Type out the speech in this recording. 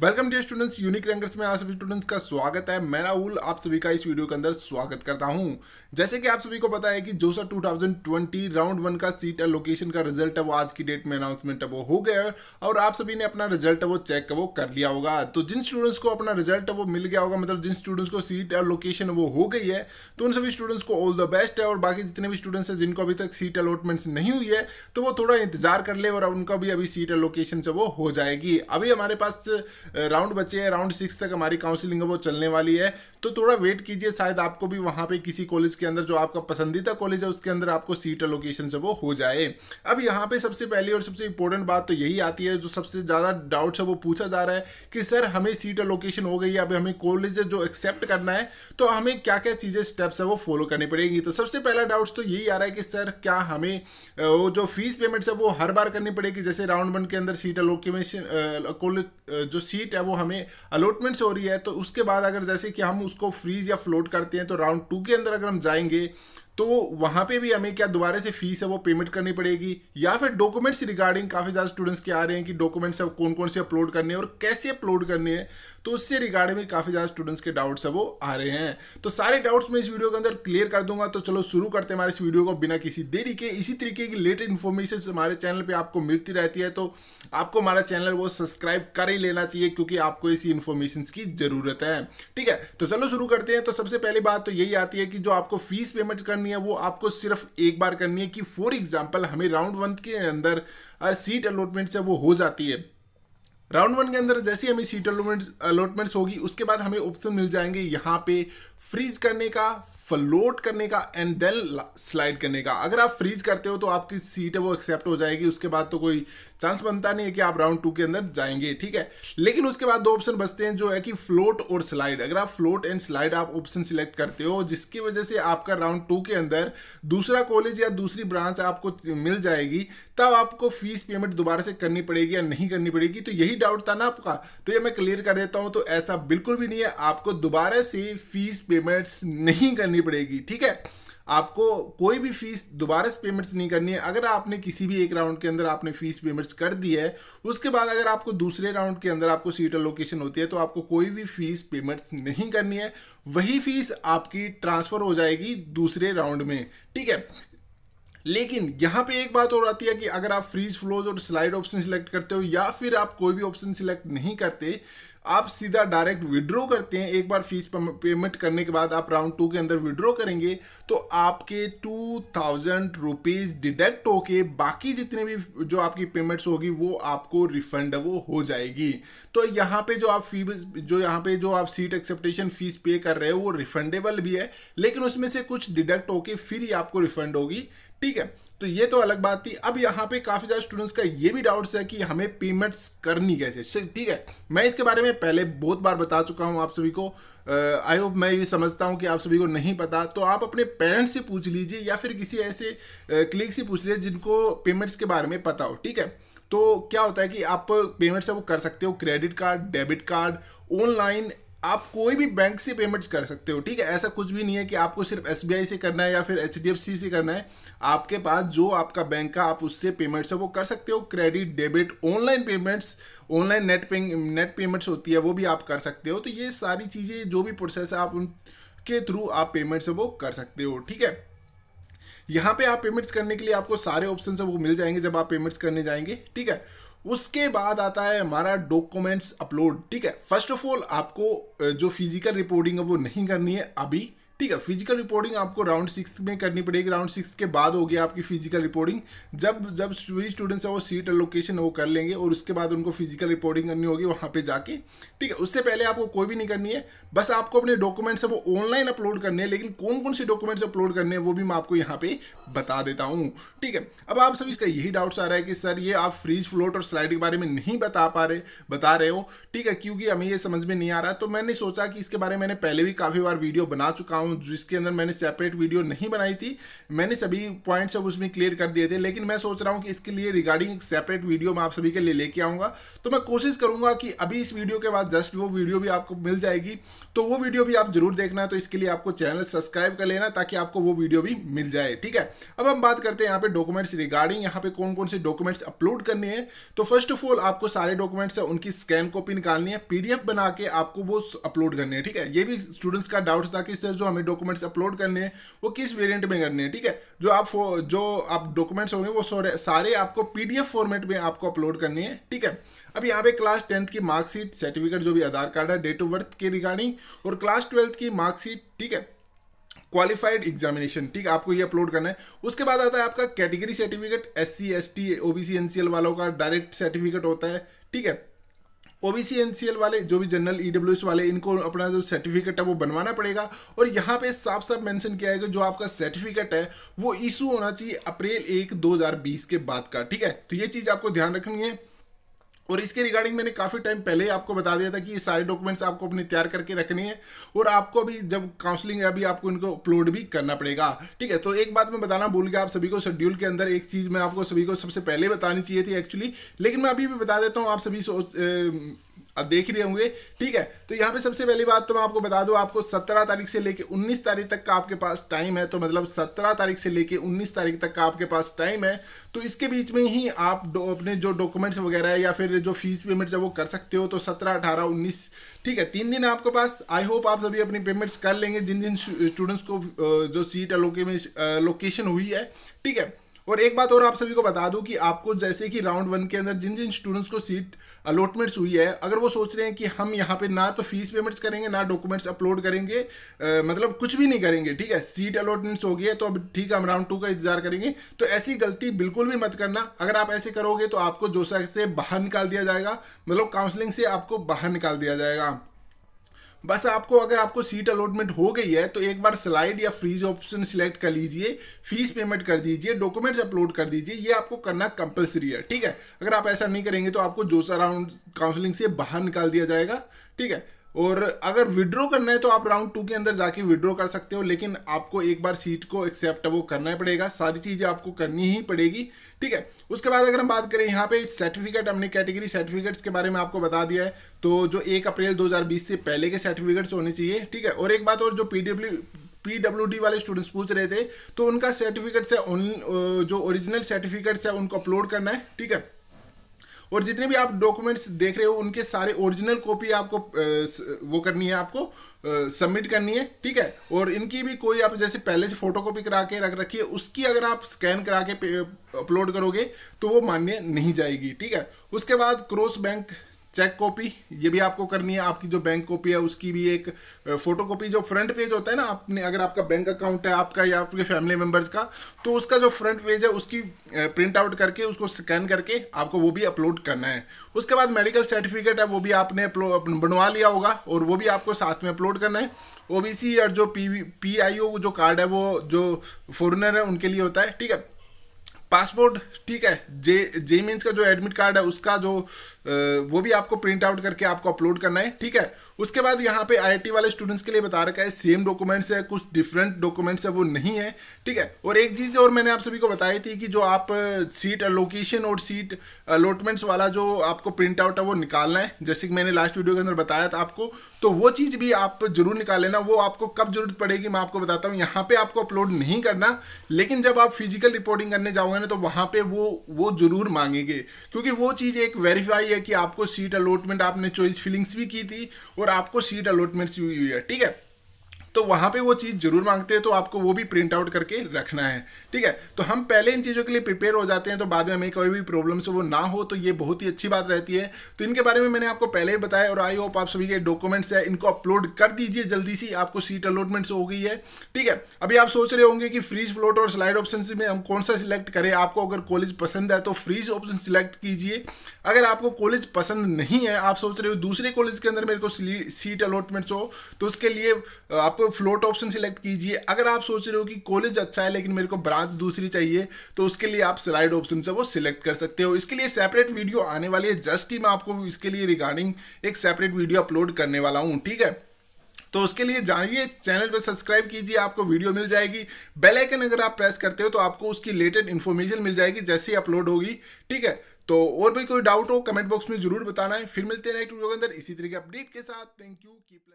welcome dear students unique rankers में आप सभी स्टूडेंट्स का स्वागत है मैं राहुल आप सभी का इस वीडियो के अंदर स्वागत करता हूं जैसे कि आप सभी को पता है कि जोसा 2020 राउंड वन का सीट एलोकेशन का रिजल्ट है वो आज की डेट में अनाउंसमेंट है वो हो गया है और आप सभी ने अपना रिजल्ट वो चेक वो कर लिया होगा तो जिन स्टूडेंट्स को अपना रिजल्ट वो मिल गया होगा मतलब जिन स्टूडेंट्स को सीट एलोकेशन वो हो गई है तो उन सभी स्टूडेंट्स को ऑल द बेस्ट है और बाकी जितने भी स्टूडेंट्स हैं जिनको अभी तक सीट अलॉटमेंट नहीं हुई है तो वो थोड़ा इंतजार कर ले और उनका भी अभी सीट एलोकेशन से वो हो जाएगी अभी हमारे पास राउंड बचे हैं राउंड सिक्स तक हमारी काउंसिलिंग वो चलने वाली है तो थोड़ा वेट कीजिए शायद आपको भी वहाँ पे किसी कॉलेज के अंदर जो आपका पसंदीदा कॉलेज है उसके अंदर आपको सीट अलोकेशन से वो हो जाए अब यहाँ पे सबसे पहली और सबसे इंपॉर्टेंट बात तो यही आती है जो सबसे ज़्यादा डाउट्स है वो पूछा जा रहा है कि सर हमें सीट अलोकेशन हो गई है अभी हमें कॉलेज जो एक्सेप्ट करना है तो हमें क्या क्या चीज़ें स्टेप्स है वो फॉलो करनी पड़ेगी तो सबसे पहला डाउट्स तो यही आ रहा है कि सर क्या हमें वो जो फीस पेमेंट्स है वो हर बार करनी पड़ेगी जैसे राउंड वन के अंदर सीट अलोकेशन कॉलेज जो सीट है वो हमें अलॉटमेंट से हो रही है तो उसके बाद अगर जैसे कि हम उसको फ्रीज या फ्लोट करते हैं तो राउंड टू के अंदर अगर हम जाएंगे तो वहाँ पे भी हमें क्या दोबारा से फीस है वो पेमेंट करनी पड़ेगी या फिर डॉक्यूमेंट्स रिगार्डिंग काफ़ी ज़्यादा स्टूडेंट्स के आ रहे हैं कि डॉक्यूमेंट्स अब कौन कौन से अपलोड करने हैं और कैसे अपलोड करने हैं तो उससे रिगार्डिंग भी काफ़ी ज़्यादा स्टूडेंट्स के डाउट्स है वो आ रहे हैं तो सारे डाउट्स मैं इस वीडियो के अंदर क्लियर कर दूंगा तो चलो शुरू करते हैं हमारे इस वीडियो को बिना किसी देरी के इसी तरीके की लेटेस्ट इन्फॉर्मेशन हमारे चैनल पर आपको मिलती रहती है तो आपको हमारा चैनल वो सब्सक्राइब कर ही लेना चाहिए क्योंकि आपको इसी इन्फॉर्मेशन की ज़रूरत है ठीक है तो चलो शुरू करते हैं तो सबसे पहली बात तो यही आती है कि जो आपको फीस पेमेंट करनी करनी है वो आपको सिर्फ एक बार करनी है कि फॉर एग्जाम्पल हमें राउंड वन के अंदर सीट अलॉटमेंट से वो हो जाती है राउंड वन के अंदर जैसे हमें सीट अलॉटमेंट अलॉटमेंट्स होगी उसके बाद हमें ऑप्शन मिल जाएंगे यहाँ पे फ्रीज करने का फ्लोट करने का एंड देन स्लाइड करने का अगर आप फ्रीज करते हो तो आपकी सीट है वो एक्सेप्ट हो जाएगी उसके बाद तो कोई चांस बनता नहीं है कि आप राउंड टू के अंदर जाएंगे ठीक है लेकिन उसके बाद दो ऑप्शन बचते हैं जो है कि फ्लोट और स्लाइड अगर आप फ्लोट एंड स्लाइड आप ऑप्शन सिलेक्ट करते हो जिसकी वजह से आपका राउंड टू के अंदर दूसरा कॉलेज या दूसरी ब्रांच आपको मिल जाएगी तब आपको फीस पेमेंट दोबारा से करनी पड़ेगी या नहीं करनी पड़ेगी तो यही डाउट था ना आपका तो ये मैं क्लियर कर देता हूँ तो ऐसा बिल्कुल भी नहीं है आपको दोबारा से फीस पेमेंट्स नहीं करनी पड़ेगी ठीक है आपको कोई भी फीस दोबारा से पेमेंट्स नहीं करनी है अगर आपने किसी भी एक राउंड के अंदर आपने फीस पेमेंट्स कर दी है उसके बाद अगर आपको दूसरे राउंड के अंदर आपको सीट अलोकेशन होती है तो आपको कोई भी फीस पेमेंट्स नहीं करनी है वही फीस आपकी ट्रांसफ़र हो जाएगी दूसरे राउंड में ठीक है लेकिन यहां पे एक बात और आती है कि अगर आप फ्रीज फ्लोज और स्लाइड ऑप्शन सिलेक्ट करते हो या फिर आप कोई भी ऑप्शन सिलेक्ट नहीं करते आप सीधा डायरेक्ट विड्रॉ करते हैं एक बार फीस पेमेंट करने के बाद आप राउंड टू के अंदर विड्रॉ करेंगे तो आपके टू थाउजेंड रुपीज़ डिडक्ट होके बाकी जितने भी जो आपकी पेमेंट्स होगी वो आपको रिफंड वो हो जाएगी तो यहाँ पे जो आप फी जो यहाँ पे जो आप सीट एक्सेप्टेशन फीस पे कर रहे हो वो रिफंडेबल भी है लेकिन उसमें से कुछ डिडक्ट होके फिर ही आपको रिफंड होगी ठीक है तो ये तो अलग बात थी अब यहाँ पे काफ़ी ज़्यादा स्टूडेंट्स का ये भी डाउट्स है कि हमें पेमेंट्स करनी कैसे ठीक है मैं इसके बारे में पहले बहुत बार बता चुका हूँ आप सभी को आई होप मैं ये समझता हूँ कि आप सभी को नहीं पता तो आप अपने पेरेंट्स से पूछ लीजिए या फिर किसी ऐसे क्लिक से पूछ लीजिए जिनको पेमेंट्स के बारे में पता हो ठीक है तो क्या होता है कि आप पेमेंट्स है वो कर सकते हो credit card debit card online आप कोई भी बैंक से पेमेंट्स कर सकते हो ठीक है ऐसा कुछ भी नहीं है कि आपको सिर्फ एस से करना है या फिर एच से करना है आपके पास जो आपका बैंक का आप उससे पेमेंट्स है वो कर सकते हो credit debit online payments online net pay net payments होती है वो भी आप कर सकते हो तो ये सारी चीज़ें जो भी प्रोसेस है आप उनके थ्रू आप पेमेंट्स वो कर सकते हो ठीक है यहाँ पे आप पेमेंट्स करने के लिए आपको सारे ऑप्शन है वो मिल जाएंगे जब आप पेमेंट्स करने जाएंगे ठीक है उसके बाद आता है हमारा डॉक्यूमेंट्स अपलोड ठीक है फर्स्ट ऑफ ऑल आपको जो फिजिकल रिपोर्टिंग है वो नहीं करनी है अभी ठीक है फिजिकल रिपोर्टिंग आपको राउंड सिक्स में करनी पड़ेगी राउंड सिक्स के बाद होगी आपकी फिजिकल रिपोर्टिंग जब जब वही स्टूडेंट्स है वो सीट एलोकेशन वो कर लेंगे और उसके बाद उनको फिजिकल रिपोर्टिंग करनी होगी वहाँ पे जाके ठीक है उससे पहले आपको कोई भी नहीं करनी है बस आपको अपने डॉक्यूमेंट्स है वो ऑनलाइन अपलोड करने हैं लेकिन कौन कौन से डॉक्यूमेंट्स अपलोड करने हैं वो भी मैं आपको यहाँ पे बता देता हूँ ठीक है अब आप सभी इसका यही डाउट्स आ रहा है कि सर ये आप फ्रीज फ्लोट और स्लाइड के बारे में नहीं बता पा रहे बता रहे हो ठीक है क्योंकि हमें ये समझ में नहीं आ रहा तो मैंने सोचा कि इसके बारे में मैंने पहले भी काफ़ी बार वीडियो बना चुका हूँ रहा हूँ जिसके अंदर मैंने सेपरेट वीडियो नहीं बनाई थी मैंने सभी पॉइंट्स अब उसमें क्लियर कर दिए थे लेकिन मैं सोच रहा हूँ कि इसके लिए रिगार्डिंग एक सेपरेट वीडियो मैं आप सभी के लिए लेके आऊँगा तो मैं कोशिश करूँगा कि अभी इस वीडियो के बाद जस्ट वो वीडियो भी आपको मिल जाएगी तो वो वीडियो भी आप जरूर देखना तो इसके लिए आपको चैनल सब्सक्राइब कर लेना ताकि आपको वो वीडियो भी मिल जाए ठीक है अब हम बात करते हैं यहाँ पर डॉक्यूमेंट्स रिगार्डिंग यहाँ पर कौन कौन से डॉक्यूमेंट्स अपलोड करने हैं तो फर्स्ट ऑफ ऑल आपको सारे डॉक्यूमेंट्स हैं उनकी स्कैन कॉपी निकालनी है पीडीएफ बना के आपको वो अपलोड करनी है ठीक है ये भी स्टूडेंट्स का डाउट था कि सर जो हमें डॉक्यूमेंट्स अपलोड करने हैं वो किस वेरिएंट में करने हैं ठीक है जो आप जो आप डॉक्यूमेंट्स होंगे वो सारे सारे आपको पीडीएफ फॉर्मेट में आपको अपलोड करनी है ठीक है अब यहाँ पे क्लास टेंथ की मार्कशीट सर्टिफिकेट जो भी आधार कार्ड है डेट ऑफ बर्थ के रिगार्डिंग और क्लास ट्वेल्थ की मार्कशीट ठीक है क्वालिफाइड एग्जामिनेशन ठीक है आपको ये अपलोड करना है उसके बाद आता है आपका category certificate S C S T O B C N C L वालों का डायरेक्ट सर्टिफिकेट होता है ठीक है ओबीसी एनसीएल वाले जो भी जनरल ईडब्ल्यूएस e वाले इनको अपना जो सर्टिफिकेट है वो बनवाना पड़ेगा और यहाँ पे साफ साफ मेंशन किया है कि जो आपका सर्टिफिकेट है वो इशू होना चाहिए अप्रैल एक 2020 के बाद का ठीक है तो ये चीज़ आपको ध्यान रखनी है और इसके रिगार्डिंग मैंने काफ़ी टाइम पहले ही आपको बता दिया था कि ये सारे डॉक्यूमेंट्स आपको अपने तैयार करके रखनी है और आपको अभी जब काउंसलिंग है अभी आपको इनको अपलोड भी करना पड़ेगा ठीक है तो एक बात मैं बताना भूल गया आप सभी को शेड्यूल के अंदर एक चीज़ मैं आपको सभी को सबसे पहले बतानी चाहिए थी एक्चुअली लेकिन मैं अभी भी बता देता हूँ आप सभी सोच अब देख रहे होंगे ठीक है तो यहाँ पे सबसे पहली बात तो मैं आपको बता दूँ आपको 17 तारीख से लेके 19 तारीख तक का आपके पास टाइम है तो मतलब 17 तारीख से लेके 19 तारीख तक का आपके पास टाइम है तो इसके बीच में ही आप अपने जो डॉक्यूमेंट्स वगैरह है या फिर जो फीस पेमेंट्स है वो कर सकते हो तो सत्रह अठारह उन्नीस ठीक है तीन दिन आपके पास आई होप आप सभी अपनी पेमेंट्स कर लेंगे जिन जिन स्टूडेंट्स को जो सीट लोके में लोकेशन हुई है ठीक है और एक बात और आप सभी को बता दूं कि आपको जैसे कि राउंड वन के अंदर जिन जिन स्टूडेंट्स को सीट अलॉटमेंट्स हुई है अगर वो सोच रहे हैं कि हम यहाँ पे ना तो फीस पेमेंट्स करेंगे ना डॉक्यूमेंट्स अपलोड करेंगे आ, मतलब कुछ भी नहीं करेंगे ठीक है सीट अलॉटमेंट्स हो गई है तो अब ठीक है हम राउंड टू का इंतजार करेंगे तो ऐसी गलती बिल्कुल भी मत करना अगर आप ऐसे करोगे तो आपको जोशा से बाहर निकाल दिया जाएगा मतलब काउंसलिंग से आपको बाहर निकाल दिया जाएगा बस आपको अगर आपको सीट अलॉटमेंट हो गई है तो एक बार स्लाइड या फ्रीज ऑप्शन सिलेक्ट कर लीजिए फीस पेमेंट कर दीजिए डॉक्यूमेंट्स अपलोड कर दीजिए ये आपको करना कंपलसरी है ठीक है अगर आप ऐसा नहीं करेंगे तो आपको जोसा राउंड काउंसलिंग से बाहर निकाल दिया जाएगा ठीक है और अगर विड्रॉ करना है तो आप राउंड टू के अंदर जाके विड्रॉ कर सकते हो लेकिन आपको एक बार सीट को एक्सेप्ट वो करना ही पड़ेगा सारी चीज़ें आपको करनी ही पड़ेगी ठीक है उसके बाद अगर हम बात करें यहाँ पे सर्टिफिकेट हमने कैटेगरी सर्टिफिकेट्स के बारे में आपको बता दिया है तो जो एक अप्रैल दो से पहले के सर्टिफिकेट्स होने चाहिए ठीक है और एक बात और जो पी पीडब्ल्यू वाले स्टूडेंट्स पूछ रहे थे तो उनका सर्टिफिकेट्स है जो ओरिजिनल सर्टिफिकेट्स है उनको अपलोड करना है ठीक है और जितने भी आप डॉक्यूमेंट्स देख रहे हो उनके सारे ओरिजिनल कॉपी आपको वो करनी है आपको सबमिट करनी है ठीक है और इनकी भी कोई आप जैसे पहले से फोटो कॉपी करा के रख रखी है उसकी अगर आप स्कैन करा के अपलोड करोगे तो वो मान्य नहीं जाएगी ठीक है उसके बाद क्रॉस बैंक चेक कॉपी ये भी आपको करनी है आपकी जो बैंक कॉपी है उसकी भी एक फोटो कॉपी जो फ्रंट पेज होता है ना आपने अगर आपका बैंक अकाउंट है आपका या आपके फैमिली मेम्बर्स का तो उसका जो फ्रंट पेज है उसकी प्रिंट आउट करके उसको स्कैन करके आपको वो भी अपलोड करना है उसके बाद मेडिकल सर्टिफिकेट है वो भी आपने बनवा लिया होगा और वो भी आपको साथ में अपलोड करना है ओ और जो पी पी आई ओ जो कार्ड है वो जो फॉरनर है उनके लिए होता है ठीक है पासपोर्ट ठीक है जे जे मीन्स का जो एडमिट कार्ड है उसका जो वो भी आपको प्रिंट आउट करके आपको अपलोड करना है ठीक है उसके बाद यहाँ पे आईआईटी वाले स्टूडेंट्स के लिए बता रखा है सेम डॉक्यूमेंट्स है कुछ डिफरेंट डॉक्यूमेंट्स है वो नहीं है ठीक है और एक चीज़ और मैंने आप सभी को बताई थी कि जो आप सीट लोकेशन और सीट अलॉटमेंट्स वाला जो आपको प्रिंट आउट है वो निकालना है जैसे कि मैंने लास्ट वीडियो के अंदर बताया था आपको तो वो चीज़ भी आप जरूर निकाल लेना वो आपको कब जरूरत पड़ेगी मैं आपको बताता हूँ यहाँ पर आपको अपलोड नहीं करना लेकिन जब आप फिजिकल रिपोर्टिंग करने जाओगे है तो वहां पे वो वो ज़रूर मांगेंगे क्योंकि वो चीज़ एक वेरीफाई है कि आपको सीट अलॉटमेंट आपने चॉइस फिलिंग्स भी की थी और आपको सीट अलॉटमेंट्स भी हुई है ठीक है तो वहाँ पे वो चीज़ ज़रूर मांगते हैं तो आपको वो भी प्रिंट आउट करके रखना है ठीक है तो हम पहले इन चीज़ों के लिए प्रिपेयर हो जाते हैं तो बाद में हमें कोई भी प्रॉब्लम से वो ना हो तो ये बहुत ही अच्छी बात रहती है तो इनके बारे में मैंने आपको पहले ही बताया और आई होप आप सभी के डॉक्यूमेंट्स है इनको अपलोड कर दीजिए जल्दी सी आपको सीट अलॉटमेंट्स हो गई है ठीक है अभी आप सोच रहे होंगे कि फ्रीज फ्लोट और स्लाइड ऑप्शन में हम कौन सा सिलेक्ट करें आपको अगर कॉलेज पसंद है तो फ्रीज ऑप्शन सिलेक्ट कीजिए अगर आपको कॉलेज पसंद नहीं है आप सोच रहे हो दूसरे कॉलेज के अंदर मेरे को सीट अलॉटमेंट्स हो तो उसके लिए आप फ्लोट ऑप्शन सिलेक्ट कीजिए अगर आप सोच रहे हो कि कॉलेज अच्छा है लेकिन मेरे को ब्रांच दूसरी चाहिए तो उसके लिए आप स्लाइड ऑप्शन से वो सिलेक्ट कर सकते हो इसके लिए सेपरेट वीडियो आने वाली है जस्ट ही मैं आपको इसके लिए रिगार्डिंग एक सेपरेट वीडियो अपलोड करने वाला हूँ ठीक है तो उसके लिए जानिए चैनल पर सब्सक्राइब कीजिए आपको वीडियो मिल जाएगी बेल आइकन अगर आप प्रेस करते हो तो आपको उसकी लेटेड इन्फॉर्मेशन मिल जाएगी जैसे ही अपलोड होगी ठीक है तो और भी कोई डाउट हो कमेंट बॉक्स में जरूर बताना है फिर मिलते हैं नेक्स्ट वीडियो के अंदर इसी तरीके अपडेट के साथ थैंक यू कीप